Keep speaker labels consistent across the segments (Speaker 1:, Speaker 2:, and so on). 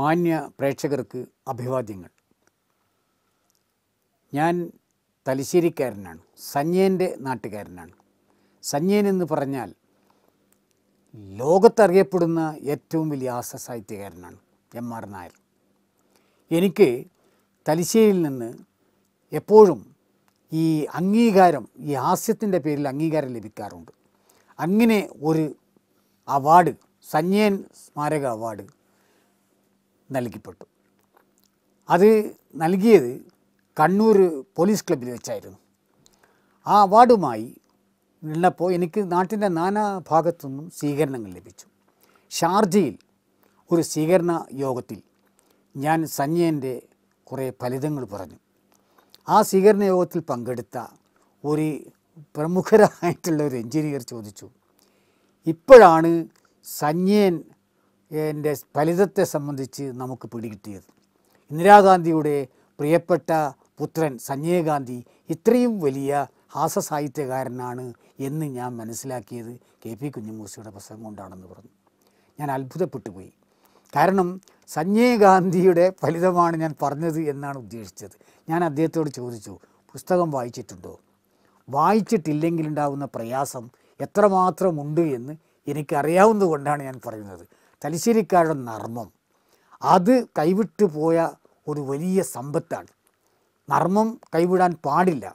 Speaker 1: മാന്യ പ്രേക്ഷകർക്ക് അഭിവാദ്യങ്ങൾ ഞാൻ തലശ്ശേരിക്കാരനാണ് സഞ്ജയൻ്റെ നാട്ടുകാരനാണ് സഞ്ജയൻ എന്ന് പറഞ്ഞാൽ ലോകത്തറിയപ്പെടുന്ന ഏറ്റവും വലിയ ആസ സാഹിത്യകാരനാണ് എം ആർ നായർ എനിക്ക് തലശ്ശേരിയിൽ നിന്ന് എപ്പോഴും ഈ അംഗീകാരം ഈ ഹാസ്യത്തിൻ്റെ പേരിൽ അംഗീകാരം ലഭിക്കാറുണ്ട് അങ്ങനെ ഒരു അവാർഡ് സഞ്ജയൻ സ്മാരക അവാർഡ് നൽകിപ്പെട്ടു അത് നൽകിയത് കണ്ണൂർ പോലീസ് ക്ലബ്ബിൽ വെച്ചായിരുന്നു ആ അവാർഡുമായി ഉള്ളപ്പോൾ എനിക്ക് നാട്ടിൻ്റെ നാനാ ഭാഗത്തുനിന്നും സ്വീകരണങ്ങൾ ലഭിച്ചു ഷാർജയിൽ ഒരു സ്വീകരണ യോഗത്തിൽ ഞാൻ സഞ്ജയൻ്റെ കുറേ ഫലിതങ്ങൾ പറഞ്ഞു ആ സ്വീകരണ യോഗത്തിൽ പങ്കെടുത്ത ഒരു പ്രമുഖരായിട്ടുള്ള ഒരു എഞ്ചിനീയർ ചോദിച്ചു ഇപ്പോഴാണ് സഞ്ജയൻ എൻ്റെ ഫലിതത്തെ സംബന്ധിച്ച് നമുക്ക് പിടികിട്ടിയത് ഇന്ദിരാഗാന്ധിയുടെ പ്രിയപ്പെട്ട പുത്രൻ സഞ്ജയ് ഗാന്ധി ഇത്രയും വലിയ സാഹിത്യകാരനാണ് എന്ന് ഞാൻ മനസ്സിലാക്കിയത് കെ പി കുഞ്ഞുമൂസയുടെ പ്രസംഗം കൊണ്ടാണെന്ന് പറഞ്ഞു ഞാൻ അത്ഭുതപ്പെട്ടു പോയി കാരണം സഞ്ജയ് ഗാന്ധിയുടെ ഫലിതമാണ് ഞാൻ പറഞ്ഞത് എന്നാണ് ഉദ്ദേശിച്ചത് ഞാൻ അദ്ദേഹത്തോട് ചോദിച്ചു പുസ്തകം വായിച്ചിട്ടുണ്ടോ വായിച്ചിട്ടില്ലെങ്കിലുണ്ടാകുന്ന പ്രയാസം എത്രമാത്രമുണ്ട് എന്ന് എനിക്കറിയാവുന്നതുകൊണ്ടാണ് ഞാൻ പറയുന്നത് തലശ്ശേരിക്കാരുടെ നർമ്മം അത് കൈവിട്ടു പോയ ഒരു വലിയ സമ്പത്താണ് നർമ്മം കൈവിടാൻ പാടില്ല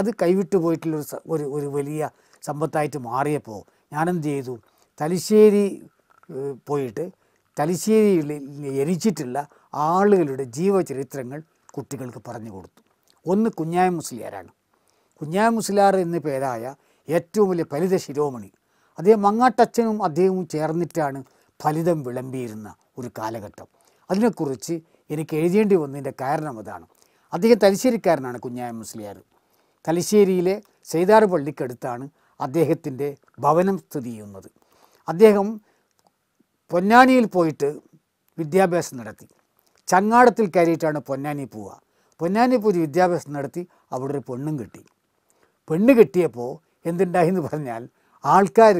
Speaker 1: അത് കൈവിട്ടു പോയിട്ടുള്ളൊരു ഒരു ഒരു വലിയ സമ്പത്തായിട്ട് മാറിയപ്പോൾ ഞാനെന്ത് ചെയ്തു തലശ്ശേരി പോയിട്ട് തലശ്ശേരിയിൽ എരിച്ചിട്ടുള്ള ആളുകളുടെ ജീവചരിത്രങ്ങൾ കുട്ടികൾക്ക് പറഞ്ഞു കൊടുത്തു ഒന്ന് കുഞ്ഞായ മുസ്ലിയാരാണ് കുഞ്ഞായ മുസ്ലിയാർ എന്ന പേരായ ഏറ്റവും വലിയ പലിത ശിരോമണി അദ്ദേഹം മങ്ങാട്ടച്ഛനും അദ്ദേഹവും ചേർന്നിട്ടാണ് ഫലിതം വിളമ്പിയിരുന്ന ഒരു കാലഘട്ടം അതിനെക്കുറിച്ച് എനിക്ക് എഴുതേണ്ടി വന്നതിൻ്റെ കാരണം അതാണ് അദ്ദേഹം തലശ്ശേരിക്കാരനാണ് കുഞ്ഞായ മുസ്ലിയാർ തലശ്ശേരിയിലെ സെയ്താർ പള്ളിക്കടുത്താണ് അദ്ദേഹത്തിൻ്റെ ഭവനം സ്ഥിതി ചെയ്യുന്നത് അദ്ദേഹം പൊന്നാനിയിൽ പോയിട്ട് വിദ്യാഭ്യാസം നടത്തി ചങ്ങാടത്തിൽ കയറിയിട്ടാണ് പൊന്നാനി പോവുക പൊന്നാനി പോയി വിദ്യാഭ്യാസം നടത്തി അവിടെ ഒരു പെണ്ണും കിട്ടി പെണ്ണ് കിട്ടിയപ്പോൾ എന്തുണ്ടായി എന്ന് പറഞ്ഞാൽ ആൾക്കാർ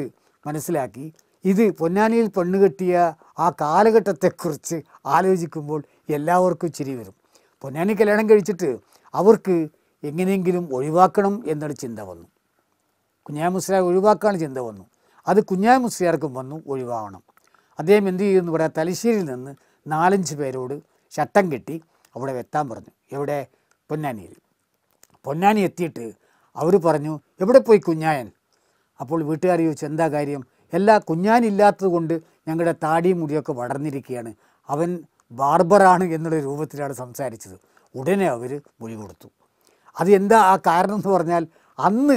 Speaker 1: മനസ്സിലാക്കി ഇത് പൊന്നാനിയിൽ പെണ്ണ് കെട്ടിയ ആ കാലഘട്ടത്തെക്കുറിച്ച് ആലോചിക്കുമ്പോൾ എല്ലാവർക്കും ചിരി വരും പൊന്നാനി കല്യാണം കഴിച്ചിട്ട് അവർക്ക് എങ്ങനെയെങ്കിലും ഒഴിവാക്കണം എന്നൊരു ചിന്ത വന്നു കുഞ്ഞായ മുസ്ലിയാർ ഒഴിവാക്കാൻ ചിന്ത വന്നു അത് കുഞ്ഞായ മുസ്ലിയാർക്കും വന്നു ഒഴിവാകണം അദ്ദേഹം എന്ത് ചെയ്യുന്നു ഇവിടെ തലശ്ശേരിയിൽ നിന്ന് നാലഞ്ച് പേരോട് ശട്ടം കെട്ടി അവിടെ എത്താൻ പറഞ്ഞു എവിടെ പൊന്നാനിയിൽ പൊന്നാനി എത്തിയിട്ട് അവർ പറഞ്ഞു എവിടെ പോയി കുഞ്ഞായൻ അപ്പോൾ വീട്ടുകാർ ചോദിച്ചു എന്താ കാര്യം എല്ലാ കുഞ്ഞാനില്ലാത്തതുകൊണ്ട് ഞങ്ങളുടെ താടിയും മുടിയൊക്കെ വളർന്നിരിക്കുകയാണ് അവൻ ബാർബറാണ് എന്നുള്ള രൂപത്തിലാണ് സംസാരിച്ചത് ഉടനെ അവർ മൊഴി കൊടുത്തു അത് എന്താ ആ കാരണം എന്ന് പറഞ്ഞാൽ അന്ന്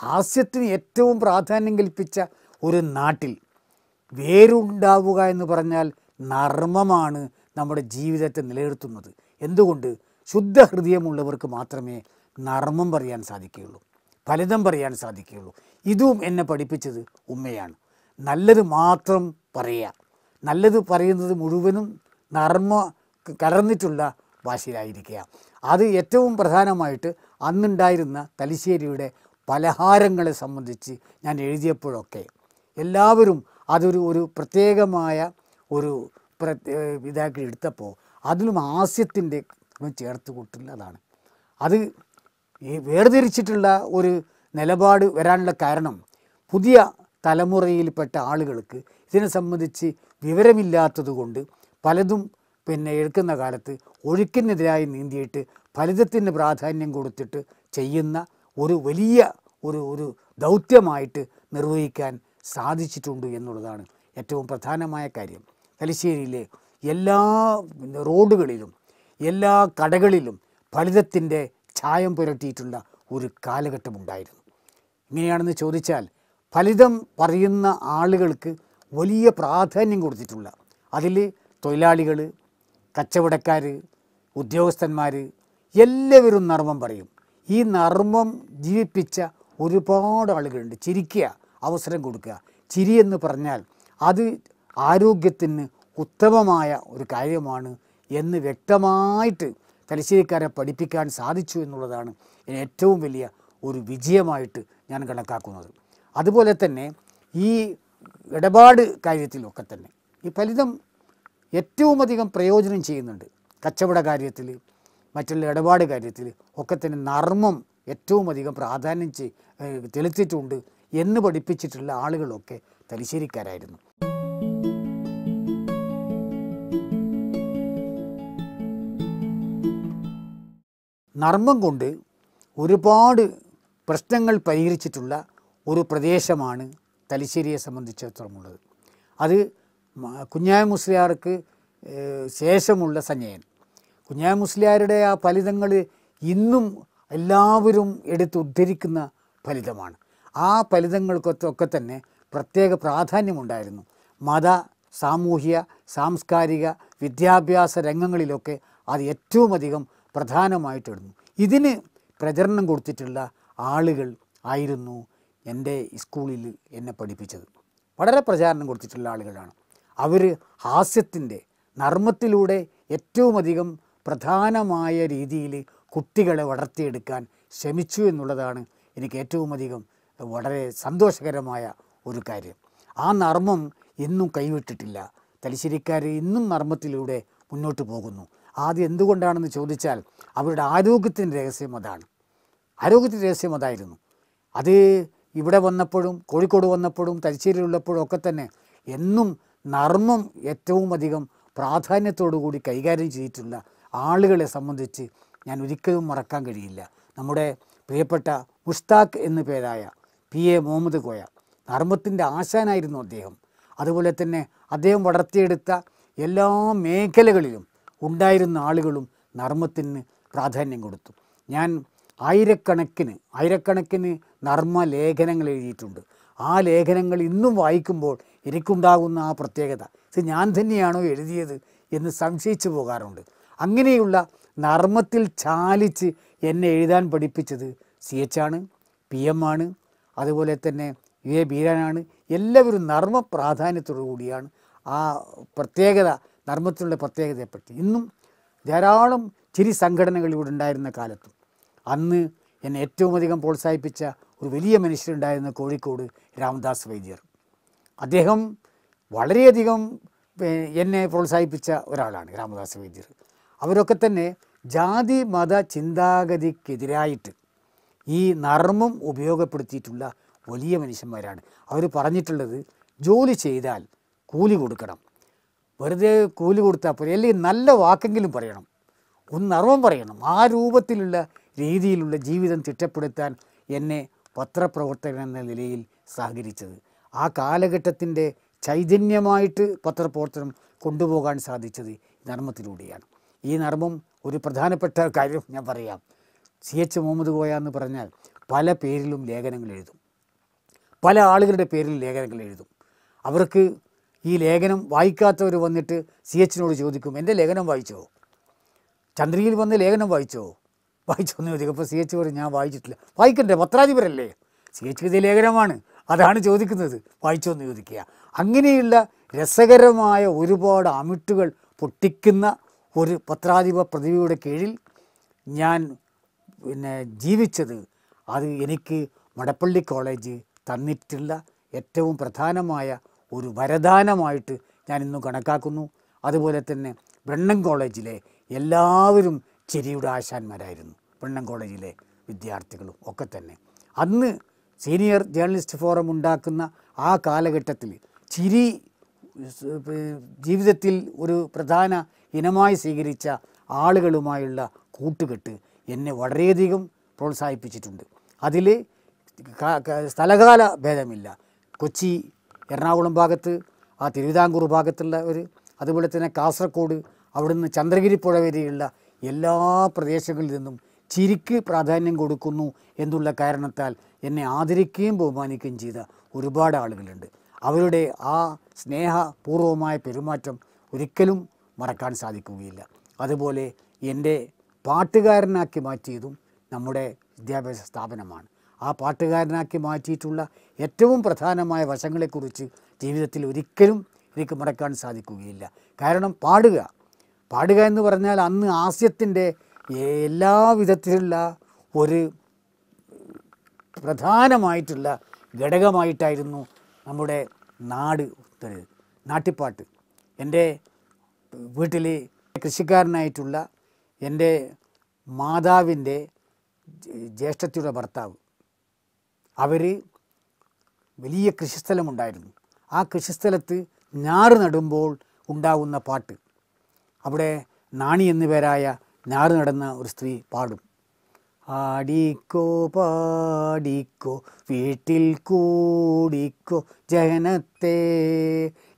Speaker 1: ഹാസ്യത്തിന് ഏറ്റവും പ്രാധാന്യം കൽപ്പിച്ച ഒരു നാട്ടിൽ വേരുണ്ടാവുക എന്ന് പറഞ്ഞാൽ നർമ്മമാണ് നമ്മുടെ ജീവിതത്തെ നിലനിർത്തുന്നത് എന്തുകൊണ്ട് ശുദ്ധഹൃദയമുള്ളവർക്ക് മാത്രമേ നർമ്മം പറയാൻ സാധിക്കുകയുള്ളൂ ഫലിതം പറയാൻ സാധിക്കുകയുള്ളൂ ഇതും എന്നെ പഠിപ്പിച്ചത് ഉമ്മയാണ് നല്ലത് മാത്രം പറയുക നല്ലത് പറയുന്നത് മുഴുവനും നർമ്മ കടന്നിട്ടുള്ള ഭാഷയിലായിരിക്കുക അത് ഏറ്റവും പ്രധാനമായിട്ട് അന്നുണ്ടായിരുന്ന തലശ്ശേരിയുടെ പലഹാരങ്ങളെ സംബന്ധിച്ച് ഞാൻ എഴുതിയപ്പോഴൊക്കെ എല്ലാവരും അതൊരു ഒരു പ്രത്യേകമായ ഒരു ഇതാക്കി എടുത്തപ്പോൾ അതിലും ആസ്യത്തിൻ്റെ ചേർത്ത് കൂട്ടുന്നതാണ് അത് വേർതിരിച്ചിട്ടുള്ള ഒരു നിലപാട് വരാനുള്ള കാരണം പുതിയ തലമുറയിൽപ്പെട്ട ആളുകൾക്ക് ഇതിനെ സംബന്ധിച്ച് വിവരമില്ലാത്തതുകൊണ്ട് പലതും പിന്നെ എടുക്കുന്ന കാലത്ത് ഒഴുക്കിനെതിരായി നീന്തിയിട്ട് ഫലിതത്തിന് പ്രാധാന്യം കൊടുത്തിട്ട് ചെയ്യുന്ന ഒരു വലിയ ഒരു ഒരു ദൗത്യമായിട്ട് നിർവഹിക്കാൻ സാധിച്ചിട്ടുണ്ട് എന്നുള്ളതാണ് ഏറ്റവും പ്രധാനമായ കാര്യം തലശ്ശേരിയിലെ എല്ലാ റോഡുകളിലും എല്ലാ കടകളിലും ഫലിതത്തിൻ്റെ ഛായം പുരട്ടിയിട്ടുള്ള ഒരു കാലഘട്ടമുണ്ടായിരുന്നു ഇങ്ങനെയാണെന്ന് ചോദിച്ചാൽ ഫലിതം പറയുന്ന ആളുകൾക്ക് വലിയ പ്രാധാന്യം കൊടുത്തിട്ടുള്ള അതിൽ തൊഴിലാളികൾ കച്ചവടക്കാർ ഉദ്യോഗസ്ഥന്മാർ എല്ലാവരും നർമ്മം പറയും ഈ നർമ്മം ജീവിപ്പിച്ച ഒരുപാട് ആളുകളുണ്ട് ചിരിക്കുക അവസരം കൊടുക്കുക ചിരി എന്ന് പറഞ്ഞാൽ അത് ആരോഗ്യത്തിന് ഉത്തമമായ ഒരു കാര്യമാണ് എന്ന് വ്യക്തമായിട്ട് തലശ്ശേരിക്കാരെ പഠിപ്പിക്കാൻ സാധിച്ചു എന്നുള്ളതാണ് ഏറ്റവും വലിയ ഒരു വിജയമായിട്ട് ഞാൻ കണക്കാക്കുന്നത് അതുപോലെ തന്നെ ഈ ഇടപാട് കാര്യത്തിലൊക്കെ തന്നെ ഈ ഫലിതം ഏറ്റവും അധികം പ്രയോജനം ചെയ്യുന്നുണ്ട് കച്ചവട കാര്യത്തിൽ മറ്റുള്ള ഇടപാട് കാര്യത്തിൽ ഒക്കെ തന്നെ നർമ്മം ഏറ്റവും അധികം പ്രാധാന്യം ചെലുത്തിയിട്ടുണ്ട് എന്ന് പഠിപ്പിച്ചിട്ടുള്ള ആളുകളൊക്കെ തലശ്ശേരിക്കാരായിരുന്നു നർമ്മം കൊണ്ട് ഒരുപാട് പ്രശ്നങ്ങൾ പരിഹരിച്ചിട്ടുള്ള ഒരു പ്രദേശമാണ് തലശ്ശേരിയെ സംബന്ധിച്ചിടത്തോളമുള്ളത് അത് കുഞ്ഞായ മുസ്ലിയാർക്ക് ശേഷമുള്ള സഞ്ജയൻ കുഞ്ഞായ മുസ്ലിയാരുടെ ആ ഫലിതങ്ങൾ ഇന്നും എല്ലാവരും എടുത്ത് ഉദ്ധരിക്കുന്ന ഫലിതമാണ് ആ ഫലിതങ്ങൾക്കൊക്കെ തന്നെ പ്രത്യേക പ്രാധാന്യമുണ്ടായിരുന്നു മത സാമൂഹിക സാംസ്കാരിക വിദ്യാഭ്യാസ രംഗങ്ങളിലൊക്കെ അത് ഏറ്റവും അധികം പ്രധാനമായിട്ടിടുന്നു ഇതിന് പ്രചരണം കൊടുത്തിട്ടുള്ള ആളുകൾ ആയിരുന്നു എൻ്റെ സ്കൂളിൽ എന്നെ പഠിപ്പിച്ചത് വളരെ പ്രചാരണം കൊടുത്തിട്ടുള്ള ആളുകളാണ് അവർ ഹാസ്യത്തിൻ്റെ നർമ്മത്തിലൂടെ ഏറ്റവും അധികം പ്രധാനമായ രീതിയിൽ കുട്ടികളെ വളർത്തിയെടുക്കാൻ ശ്രമിച്ചു എന്നുള്ളതാണ് എനിക്ക് ഏറ്റവും അധികം വളരെ സന്തോഷകരമായ ഒരു കാര്യം ആ നർമ്മം ഇന്നും കൈവിട്ടിട്ടില്ല തലശ്ശേരിക്കാർ ഇന്നും നർമ്മത്തിലൂടെ മുന്നോട്ട് പോകുന്നു ആദ്യം എന്തുകൊണ്ടാണെന്ന് ചോദിച്ചാൽ അവരുടെ ആരോഗ്യത്തിൻ്റെ രഹസ്യം അതാണ് ആരോഗ്യത്തിന് രഹസ്യം അതായിരുന്നു അത് ഇവിടെ വന്നപ്പോഴും കോഴിക്കോട് വന്നപ്പോഴും തലശ്ശേരിയിലുള്ളപ്പോഴും ഒക്കെ തന്നെ എന്നും നർമ്മം ഏറ്റവും അധികം കൂടി കൈകാര്യം ചെയ്തിട്ടുള്ള ആളുകളെ സംബന്ധിച്ച് ഞാൻ ഒരിക്കലും മറക്കാൻ കഴിയില്ല നമ്മുടെ പ്രിയപ്പെട്ട മുഷ്താഖ് എന്നു പേരായ പി എ മുഹമ്മദ് കോയ നർമ്മത്തിൻ്റെ ആശാനായിരുന്നു അദ്ദേഹം അതുപോലെ തന്നെ അദ്ദേഹം വളർത്തിയെടുത്ത എല്ലാ മേഖലകളിലും ഉണ്ടായിരുന്ന ആളുകളും നർമ്മത്തിന് പ്രാധാന്യം കൊടുത്തു ഞാൻ ആയിരക്കണക്കിന് ആയിരക്കണക്കിന് ലേഖനങ്ങൾ എഴുതിയിട്ടുണ്ട് ആ ലേഖനങ്ങൾ ഇന്നും വായിക്കുമ്പോൾ എനിക്കുണ്ടാകുന്ന ആ പ്രത്യേകത ഇത് ഞാൻ തന്നെയാണോ എഴുതിയത് എന്ന് സംശയിച്ചു പോകാറുണ്ട് അങ്ങനെയുള്ള നർമ്മത്തിൽ ചാലിച്ച് എന്നെ എഴുതാൻ പഠിപ്പിച്ചത് സി എച്ച് ആണ് പി എം ആണ് അതുപോലെ തന്നെ യു എ ബീരാനാണ് എല്ലാവരും നർമ്മ പ്രാധാന്യത്തോടു കൂടിയാണ് ആ പ്രത്യേകത നർമ്മത്തിലുള്ള പ്രത്യേകതയെപ്പറ്റി ഇന്നും ധാരാളം ചിരി സംഘടനകൾ ഇവിടെ ഉണ്ടായിരുന്ന കാലത്തും അന്ന് എന്നെ ഏറ്റവും അധികം പ്രോത്സാഹിപ്പിച്ച ഒരു വലിയ മനുഷ്യരുണ്ടായിരുന്ന കോഴിക്കോട് രാമദാസ് വൈദ്യർ അദ്ദേഹം വളരെയധികം എന്നെ പ്രോത്സാഹിപ്പിച്ച ഒരാളാണ് രാമദാസ് വൈദ്യർ അവരൊക്കെ തന്നെ ജാതി മത ചിന്താഗതിക്കെതിരായിട്ട് ഈ നർമ്മം ഉപയോഗപ്പെടുത്തിയിട്ടുള്ള വലിയ മനുഷ്യന്മാരാണ് അവർ പറഞ്ഞിട്ടുള്ളത് ജോലി ചെയ്താൽ കൂലി കൊടുക്കണം വെറുതെ കൂലി കൊടുത്താൽ പോലെ അല്ലെങ്കിൽ നല്ല വാക്കെങ്കിലും പറയണം ഒന്ന് നർമ്മം പറയണം ആ രൂപത്തിലുള്ള രീതിയിലുള്ള ജീവിതം തിട്ടപ്പെടുത്താൻ എന്നെ പത്രപ്രവർത്തകൻ എന്ന നിലയിൽ സഹകരിച്ചത് ആ കാലഘട്ടത്തിൻ്റെ ചൈതന്യമായിട്ട് പത്രപ്രവർത്തനം കൊണ്ടുപോകാൻ സാധിച്ചത് നർമ്മത്തിലൂടെയാണ് ഈ നർമ്മം ഒരു പ്രധാനപ്പെട്ട കാര്യം ഞാൻ പറയാം സി എച്ച് മുഹമ്മദ് കോയ എന്ന് പറഞ്ഞാൽ പല പേരിലും ലേഖനങ്ങൾ എഴുതും പല ആളുകളുടെ പേരിൽ ലേഖനങ്ങൾ എഴുതും അവർക്ക് ഈ ലേഖനം വായിക്കാത്തവർ വന്നിട്ട് സി എച്ചിനോട് ചോദിക്കും എൻ്റെ ലേഖനം വായിച്ചോ ചന്ദ്രയിൽ വന്ന് ലേഖനം വായിച്ചോ ചോദിക്കും അപ്പോൾ സി എച്ച് പറയും ഞാൻ വായിച്ചിട്ടില്ല വായിക്കണ്ടേ പത്രാധിപരല്ലേ സി എച്ച് കൃതി ലേഖനമാണ് അതാണ് ചോദിക്കുന്നത് വായിച്ചൊന്ന് ചോദിക്കുക അങ്ങനെയുള്ള രസകരമായ ഒരുപാട് അമിട്ടുകൾ പൊട്ടിക്കുന്ന ഒരു പത്രാധിപ പ്രതിഭയുടെ കീഴിൽ ഞാൻ പിന്നെ ജീവിച്ചത് അത് എനിക്ക് മടപ്പള്ളി കോളേജ് തന്നിട്ടുള്ള ഏറ്റവും പ്രധാനമായ ഒരു വരദാനമായിട്ട് ഞാൻ ഇന്നും കണക്കാക്കുന്നു അതുപോലെ തന്നെ ബ്രണ്ണൻ കോളേജിലെ എല്ലാവരും ചെരിയുടെ ആശാന്മാരായിരുന്നു പെണ്ണൻ കോളേജിലെ വിദ്യാർത്ഥികളും ഒക്കെ തന്നെ അന്ന് സീനിയർ ജേർണലിസ്റ്റ് ഫോറം ഉണ്ടാക്കുന്ന ആ കാലഘട്ടത്തിൽ ചിരി ജീവിതത്തിൽ ഒരു പ്രധാന ഇനമായി സ്വീകരിച്ച ആളുകളുമായുള്ള കൂട്ടുകെട്ട് എന്നെ വളരെയധികം പ്രോത്സാഹിപ്പിച്ചിട്ടുണ്ട് അതിൽ സ്ഥലകാല ഭേദമില്ല കൊച്ചി എറണാകുളം ഭാഗത്ത് ആ തിരുവിതാംകൂർ ഭാഗത്തുള്ള ഒരു അതുപോലെ തന്നെ കാസർഗോഡ് അവിടുന്ന് ചന്ദ്രഗിരി വരെയുള്ള എല്ലാ പ്രദേശങ്ങളിൽ നിന്നും ചിരിക്ക് പ്രാധാന്യം കൊടുക്കുന്നു എന്നുള്ള കാരണത്താൽ എന്നെ ആദരിക്കുകയും ബഹുമാനിക്കുകയും ചെയ്ത ഒരുപാട് ആളുകളുണ്ട് അവരുടെ ആ സ്നേഹപൂർവമായ പെരുമാറ്റം ഒരിക്കലും മറക്കാൻ സാധിക്കുകയില്ല അതുപോലെ എൻ്റെ പാട്ടുകാരനാക്കി മാറ്റിയതും നമ്മുടെ വിദ്യാഭ്യാസ സ്ഥാപനമാണ് ആ പാട്ടുകാരനാക്കി മാറ്റിയിട്ടുള്ള ഏറ്റവും പ്രധാനമായ വശങ്ങളെക്കുറിച്ച് ജീവിതത്തിൽ ഒരിക്കലും എനിക്ക് മറക്കാൻ സാധിക്കുകയില്ല കാരണം പാടുക പാടുക എന്ന് പറഞ്ഞാൽ അന്ന് ആസ്യത്തിൻ്റെ എല്ലാ വിധത്തിലുള്ള ഒരു പ്രധാനമായിട്ടുള്ള ഘടകമായിട്ടായിരുന്നു നമ്മുടെ നാട് നാട്ടിപ്പാട്ട് എൻ്റെ വീട്ടിൽ കൃഷിക്കാരനായിട്ടുള്ള എൻ്റെ മാതാവിൻ്റെ ജ്യേഷ്ഠത്തിയുടെ ഭർത്താവ് അവർ വലിയ കൃഷിസ്ഥലമുണ്ടായിരുന്നു ആ കൃഷിസ്ഥലത്ത് ഞാറ് നടുമ്പോൾ ഉണ്ടാവുന്ന പാട്ട് അവിടെ നാണി എന്നു പേരായ ഞാറ് നടന്ന ഒരു സ്ത്രീ പാടും ആടിക്കോ പാടിക്കോ വീട്ടിൽ കൂടിക്കോ ജനത്തെ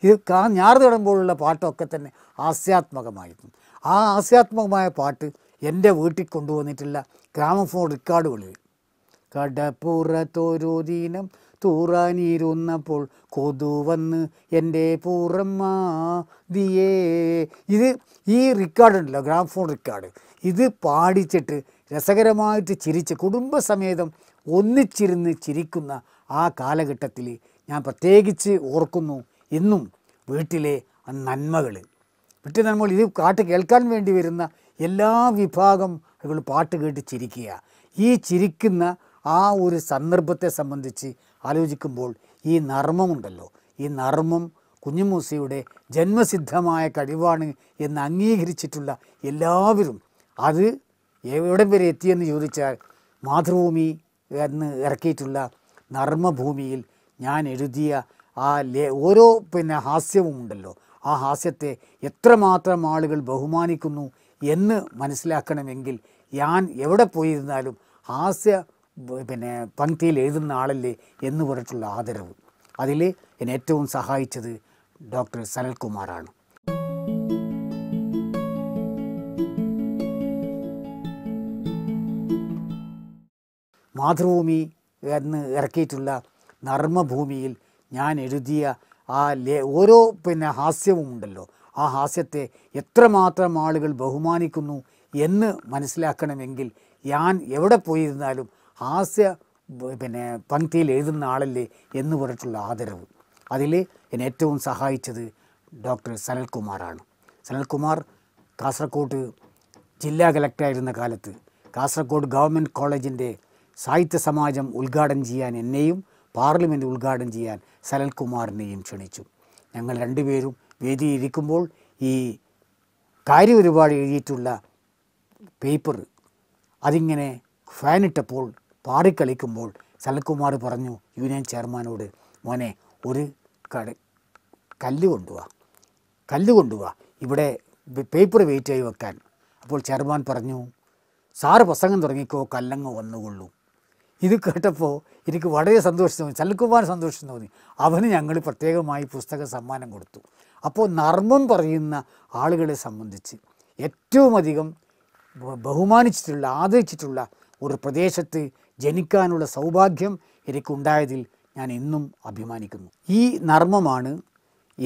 Speaker 1: ഇത് കാ ഞാറ് നടുമ്പോഴുള്ള പാട്ടൊക്കെ തന്നെ ഹാസ്യാത്മകമായിരുന്നു ആ ഹാസ്യാത്മകമായ പാട്ട് എൻ്റെ വീട്ടിൽ കൊണ്ടുവന്നിട്ടുള്ള ഗ്രാമഫോൺ റെക്കോർഡുകളിൽ കടപ്പുറത്തൊരു ദിനം തൂറാനിരുന്നപ്പോൾ കൊതുവന്ന് എൻ്റെ പൂറമ്മാ ദിയേ ഇത് ഈ റിക്കാർഡുണ്ടല്ലോ ഗ്രാംഫോൺ റിക്കാർഡ് ഇത് പാടിച്ചിട്ട് രസകരമായിട്ട് ചിരിച്ച് കുടുംബസമേതം ഒന്നിച്ചിരുന്ന് ചിരിക്കുന്ന ആ കാലഘട്ടത്തിൽ ഞാൻ പ്രത്യേകിച്ച് ഓർക്കുന്നു ഇന്നും വീട്ടിലെ നന്മകൾ വീട്ടിൽ നന്മകൾ ഇത് പാട്ട് കേൾക്കാൻ വേണ്ടി വരുന്ന എല്ലാ വിഭാഗം പാട്ട് കേട്ട് ചിരിക്കുക ഈ ചിരിക്കുന്ന ആ ഒരു സന്ദർഭത്തെ സംബന്ധിച്ച് ആലോചിക്കുമ്പോൾ ഈ നർമ്മമുണ്ടല്ലോ ഈ നർമ്മം കുഞ്ഞുമൂസയുടെ ജന്മസിദ്ധമായ കഴിവാണ് എന്ന് അംഗീകരിച്ചിട്ടുള്ള എല്ലാവരും അത് എവിടെ വരെ എത്തിയെന്ന് ചോദിച്ചാൽ മാതൃഭൂമി എന്ന് ഇറക്കിയിട്ടുള്ള നർമ്മഭൂമിയിൽ ഞാൻ എഴുതിയ ആ ലേ ഓരോ പിന്നെ ഹാസ്യവും ഉണ്ടല്ലോ ആ ഹാസ്യത്തെ എത്രമാത്രം ആളുകൾ ബഹുമാനിക്കുന്നു എന്ന് മനസ്സിലാക്കണമെങ്കിൽ ഞാൻ എവിടെ പോയിരുന്നാലും ഹാസ്യ പിന്നെ പങ്ക്തിയിൽ എഴുതുന്ന ആളല്ലേ എന്ന് പറഞ്ഞിട്ടുള്ള ആദരവ് അതിൽ എന്നെ ഏറ്റവും സഹായിച്ചത് ഡോക്ടർ സനൽകുമാറാണ് മാതൃഭൂമി എന്ന് ഇറക്കിയിട്ടുള്ള നർമ്മഭൂമിയിൽ ഞാൻ എഴുതിയ ആ ലേ ഓരോ പിന്നെ ഹാസ്യവും ഉണ്ടല്ലോ ആ ഹാസ്യത്തെ എത്രമാത്രം ആളുകൾ ബഹുമാനിക്കുന്നു എന്ന് മനസ്സിലാക്കണമെങ്കിൽ ഞാൻ എവിടെ പോയിരുന്നാലും ഹാസ്യ പിന്നെ പങ്ക്തിയിൽ എഴുതുന്ന ആളല്ലേ എന്ന് പറഞ്ഞിട്ടുള്ള ആദരവ് അതിൽ എന്നെ ഏറ്റവും സഹായിച്ചത് ഡോക്ടർ സനൽകുമാറാണ് സനൽകുമാർ കാസർഗോഡ് ജില്ലാ കലക്ടറായിരുന്ന കാലത്ത് കാസർഗോഡ് ഗവൺമെൻറ് കോളേജിൻ്റെ സാഹിത്യ സമാജം ഉദ്ഘാടനം ചെയ്യാൻ എന്നെയും പാർലമെൻറ്റ് ഉദ്ഘാടനം ചെയ്യാൻ സനൽകുമാറിനെയും ക്ഷണിച്ചു ഞങ്ങൾ രണ്ടുപേരും വേദിയിരിക്കുമ്പോൾ ഈ കാര്യപരിപാടി എഴുതിയിട്ടുള്ള പേപ്പർ അതിങ്ങനെ ഫാനിട്ടപ്പോൾ പാറിക്കളിക്കുമ്പോൾ സനൽകുമാർ പറഞ്ഞു യൂണിയൻ ചെയർമാനോട് മോനെ ഒരു കട കല്ല് കൊണ്ടുപോവാ കല്ല് കൊണ്ടുപോവാ ഇവിടെ പേപ്പർ വെയിറ്റ് ആയി വെക്കാൻ അപ്പോൾ ചെയർമാൻ പറഞ്ഞു സാറ് പ്രസംഗം തുടങ്ങിക്കോ കല്ലങ്ങ് വന്നുകൊള്ളൂ ഇത് കേട്ടപ്പോൾ എനിക്ക് വളരെ സന്തോഷം തോന്നി സൽകുമാർ സന്തോഷം തോന്നി അവന് ഞങ്ങൾ പ്രത്യേകമായി പുസ്തക സമ്മാനം കൊടുത്തു അപ്പോൾ നർമ്മം പറയുന്ന ആളുകളെ സംബന്ധിച്ച് ഏറ്റവും അധികം ബഹുമാനിച്ചിട്ടുള്ള ആദരിച്ചിട്ടുള്ള ഒരു പ്രദേശത്ത് ജനിക്കാനുള്ള സൗഭാഗ്യം എനിക്കുണ്ടായതിൽ ഞാൻ എന്നും അഭിമാനിക്കുന്നു ഈ നർമ്മമാണ്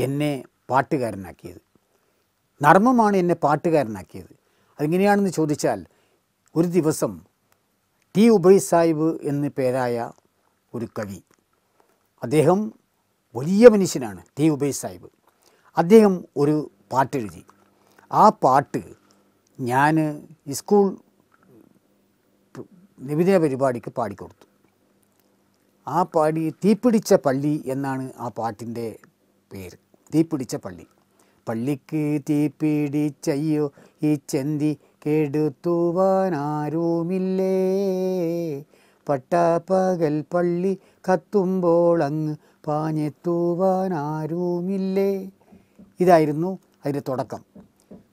Speaker 1: എന്നെ പാട്ടുകാരനാക്കിയത് നർമ്മമാണ് എന്നെ പാട്ടുകാരനാക്കിയത് അതെങ്ങനെയാണെന്ന് ചോദിച്ചാൽ ഒരു ദിവസം ടി ഉബൈ സാഹിബ് എന്ന് പേരായ ഒരു കവി അദ്ദേഹം വലിയ മനുഷ്യനാണ് ടി ഉബൈ സാഹിബ് അദ്ദേഹം ഒരു പാട്ടെഴുതി ആ പാട്ട് ഞാൻ സ്കൂൾ നിവേദന പരിപാടിക്ക് പാടിക്കൊടുത്തു ആ പാടി തീപിടിച്ച പള്ളി എന്നാണ് ആ പാട്ടിൻ്റെ പേര് തീപിടിച്ച പള്ളി പള്ളിക്ക് തീപിടിച്ചയ്യോ ഈ ചെന്തി കെടുത്തുവാനാരുമില്ലേ പട്ടാപ്പകൽ പള്ളി കത്തുമ്പോൾ അങ്ങ് പാഞ്ഞെത്തുവാനാരുമില്ലേ ഇതായിരുന്നു അതിൻ്റെ തുടക്കം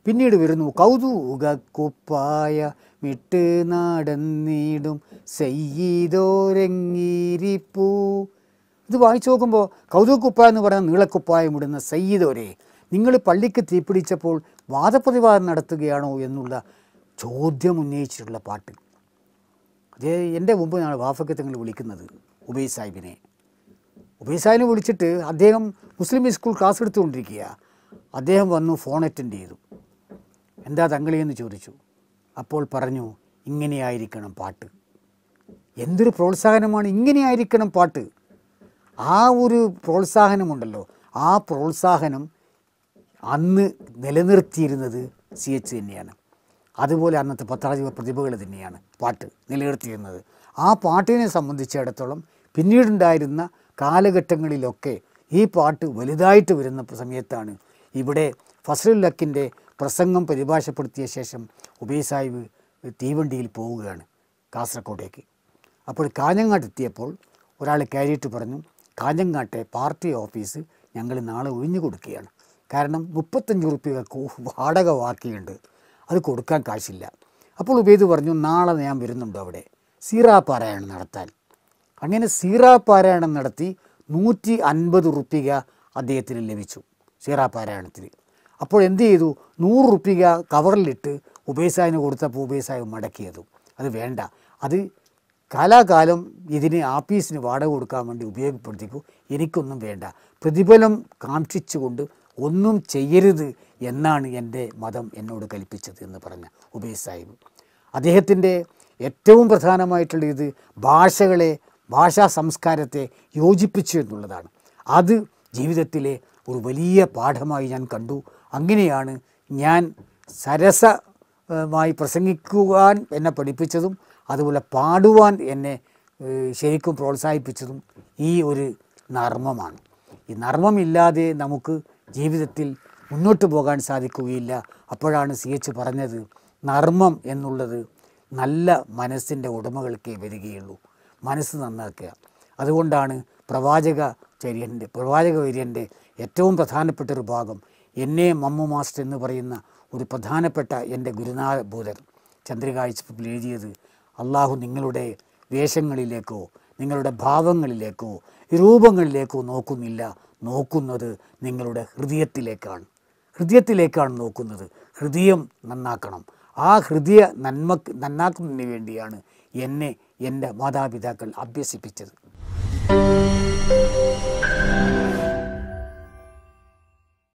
Speaker 1: പിന്നീട് വരുന്നു കൗതുക കുപ്പായ വിട്ട് നടന്നിടും സെയ്യീതോരെങ്ങിരിപ്പൂ ഇത് വായിച്ചു നോക്കുമ്പോൾ കൗതുകുപ്പായ എന്ന് പറയുന്ന നീളക്കുപ്പായം ഇടുന്ന സയ്യിദോരെ നിങ്ങൾ പള്ളിക്ക് തീപിടിച്ചപ്പോൾ വാദപ്രതിവാദം നടത്തുകയാണോ എന്നുള്ള ചോദ്യം ഉന്നയിച്ചിട്ടുള്ള പാട്ട് അതേ എൻ്റെ മുമ്പ് ഞാൻ വാഫക്കത്തങ്ങൾ വിളിക്കുന്നത് ഉബൈ സാഹിബിനെ ഉബൈ സാഹിബിനെ വിളിച്ചിട്ട് അദ്ദേഹം മുസ്ലിം സ്കൂൾ ക്ലാസ് എടുത്തുകൊണ്ടിരിക്കുക അദ്ദേഹം വന്നു ഫോൺ അറ്റൻഡ് ചെയ്തു എന്താ തങ്കളി എന്ന് ചോദിച്ചു അപ്പോൾ പറഞ്ഞു ഇങ്ങനെയായിരിക്കണം പാട്ട് എന്തൊരു പ്രോത്സാഹനമാണ് ഇങ്ങനെയായിരിക്കണം പാട്ട് ആ ഒരു പ്രോത്സാഹനമുണ്ടല്ലോ ആ പ്രോത്സാഹനം അന്ന് നിലനിർത്തിയിരുന്നത് സി എച്ച് തന്നെയാണ് അതുപോലെ അന്നത്തെ പത്രാധിപ പ്രതിഭകൾ തന്നെയാണ് പാട്ട് നിലനിർത്തിയിരുന്നത് ആ പാട്ടിനെ സംബന്ധിച്ചിടത്തോളം പിന്നീടുണ്ടായിരുന്ന കാലഘട്ടങ്ങളിലൊക്കെ ഈ പാട്ട് വലുതായിട്ട് വരുന്ന സമയത്താണ് ഇവിടെ ഫസലുല്ലക്കിൻ്റെ പ്രസംഗം പരിഭാഷപ്പെടുത്തിയ ശേഷം ഉബൈ സാഹിബ് തീവണ്ടിയിൽ പോവുകയാണ് കാസർഗോഡേക്ക് അപ്പോൾ എത്തിയപ്പോൾ ഒരാൾ കയറിയിട്ട് പറഞ്ഞു കാഞ്ഞങ്ങാട്ടെ പാർട്ടി ഓഫീസ് ഞങ്ങൾ നാളെ ഒഴിഞ്ഞു കൊടുക്കുകയാണ് കാരണം മുപ്പത്തഞ്ച് റുപ്യ വാടക വാക്കിയുണ്ട് അത് കൊടുക്കാൻ കാശില്ല അപ്പോൾ ഉബൈദ് പറഞ്ഞു നാളെ ഞാൻ വരുന്നുണ്ട് അവിടെ സീറാ പാരായണം നടത്താൻ അങ്ങനെ സീറാ പാരായണം നടത്തി നൂറ്റി അൻപത് റുപ്യ അദ്ദേഹത്തിന് ലഭിച്ചു സീറാ പാരായണത്തിന് അപ്പോൾ എന്ത് ചെയ്തു നൂറ് റുപ്യ കവറിലിട്ട് ഉപേസായന് കൊടുത്തപ്പോൾ ഉപേസായ മടക്കിയതു അത് വേണ്ട അത് കാലാകാലം ഇതിനെ ആപ്പീസിന് വാടക കൊടുക്കാൻ വേണ്ടി ഉപയോഗപ്പെടുത്തിക്കൂ എനിക്കൊന്നും വേണ്ട പ്രതിഫലം കാക്ഷിച്ചുകൊണ്ട് ഒന്നും ചെയ്യരുത് എന്നാണ് എൻ്റെ മതം എന്നോട് കൽപ്പിച്ചത് എന്ന് പറഞ്ഞ ഉബൈ അദ്ദേഹത്തിൻ്റെ ഏറ്റവും പ്രധാനമായിട്ടുള്ള ഇത് ഭാഷകളെ ഭാഷാ സംസ്കാരത്തെ യോജിപ്പിച്ചു എന്നുള്ളതാണ് അത് ജീവിതത്തിലെ ഒരു വലിയ പാഠമായി ഞാൻ കണ്ടു അങ്ങനെയാണ് ഞാൻ സരസമായി പ്രസംഗിക്കുവാൻ എന്നെ പഠിപ്പിച്ചതും അതുപോലെ പാടുവാൻ എന്നെ ശരിക്കും പ്രോത്സാഹിപ്പിച്ചതും ഈ ഒരു നർമ്മമാണ് ഈ നർമ്മമില്ലാതെ നമുക്ക് ജീവിതത്തിൽ മുന്നോട്ട് പോകാൻ സാധിക്കുകയില്ല അപ്പോഴാണ് സി എച്ച് പറഞ്ഞത് നർമ്മം എന്നുള്ളത് നല്ല മനസ്സിൻ്റെ ഉടമകൾക്കേ വരികയുള്ളൂ മനസ്സ് നന്നാക്കുക അതുകൊണ്ടാണ് പ്രവാചക ചര്യൻ്റെ പ്രവാചക വര്യൻ്റെ ഏറ്റവും പ്രധാനപ്പെട്ട ഒരു ഭാഗം എന്നെ മമ്മു മാസ്റ്റർ എന്ന് പറയുന്ന ഒരു പ്രധാനപ്പെട്ട എൻ്റെ ഗുരുനാഥബോധർ ചന്ദ്രകാഴ്ച എഴുതിയത് അള്ളാഹു നിങ്ങളുടെ വേഷങ്ങളിലേക്കോ നിങ്ങളുടെ ഭാവങ്ങളിലേക്കോ രൂപങ്ങളിലേക്കോ നോക്കുന്നില്ല നോക്കുന്നത് നിങ്ങളുടെ ഹൃദയത്തിലേക്കാണ് ഹൃദയത്തിലേക്കാണ് നോക്കുന്നത് ഹൃദയം നന്നാക്കണം ആ ഹൃദയ നന്മ നന്നാക്കുന്നതിന് വേണ്ടിയാണ് എന്നെ എൻ്റെ മാതാപിതാക്കൾ അഭ്യസിപ്പിച്ചത്